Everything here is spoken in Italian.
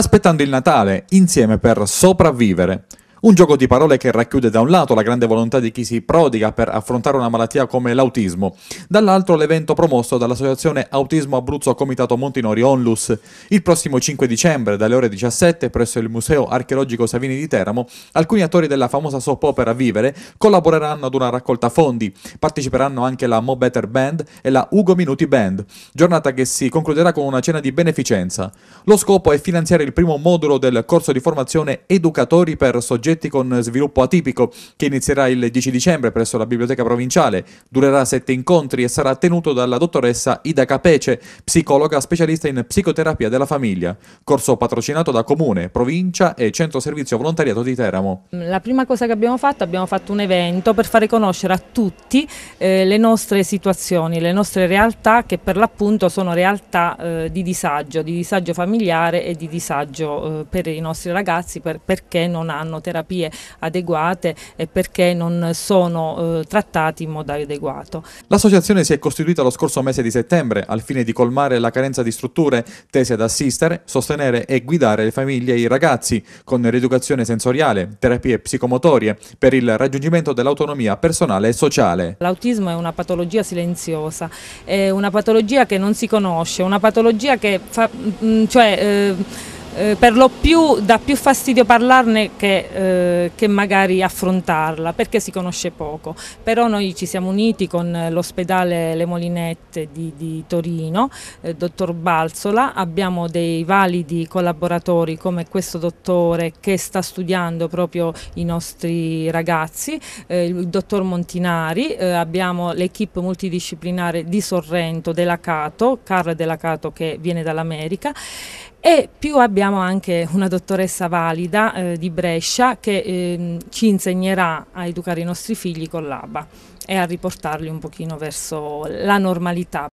aspettando il Natale insieme per sopravvivere. Un gioco di parole che racchiude da un lato la grande volontà di chi si prodiga per affrontare una malattia come l'autismo, dall'altro l'evento promosso dall'Associazione Autismo Abruzzo Comitato Montinori Onlus il prossimo 5 dicembre dalle ore 17 presso il Museo Archeologico Savini di Teramo, alcuni attori della famosa soap opera Vivere collaboreranno ad una raccolta fondi. Parteciperanno anche la Mo Better Band e la Ugo Minuti Band, giornata che si concluderà con una cena di beneficenza. Lo scopo è finanziare il primo modulo del corso di formazione Educatori per soggetti progetti con sviluppo atipico che inizierà il 10 dicembre presso la biblioteca provinciale. Durerà sette incontri e sarà tenuto dalla dottoressa Ida Capece, psicologa specialista in psicoterapia della famiglia. Corso patrocinato da Comune, Provincia e Centro Servizio Volontariato di Teramo. La prima cosa che abbiamo fatto, abbiamo fatto un evento per fare conoscere a tutti eh, le nostre situazioni, le nostre realtà che per l'appunto sono realtà eh, di disagio, di disagio familiare e di disagio eh, per i nostri ragazzi per, perché non hanno terapia terapie adeguate e perché non sono eh, trattati in modo adeguato. L'associazione si è costituita lo scorso mese di settembre al fine di colmare la carenza di strutture tese ad assistere, sostenere e guidare le famiglie e i ragazzi con rieducazione sensoriale, terapie psicomotorie per il raggiungimento dell'autonomia personale e sociale. L'autismo è una patologia silenziosa, è una patologia che non si conosce, una patologia che fa, mm, cioè, eh, eh, per lo più dà più fastidio parlarne che, eh, che, magari affrontarla perché si conosce poco, però noi ci siamo uniti con l'ospedale Le Molinette di, di Torino, eh, dottor Balzola, abbiamo dei validi collaboratori come questo dottore che sta studiando proprio i nostri ragazzi, eh, il dottor Montinari, eh, abbiamo l'equipe multidisciplinare di Sorrento della Cato, Carla che viene dall'America e più abbiamo anche una dottoressa valida eh, di Brescia che eh, ci insegnerà a educare i nostri figli con l'ABA e a riportarli un pochino verso la normalità.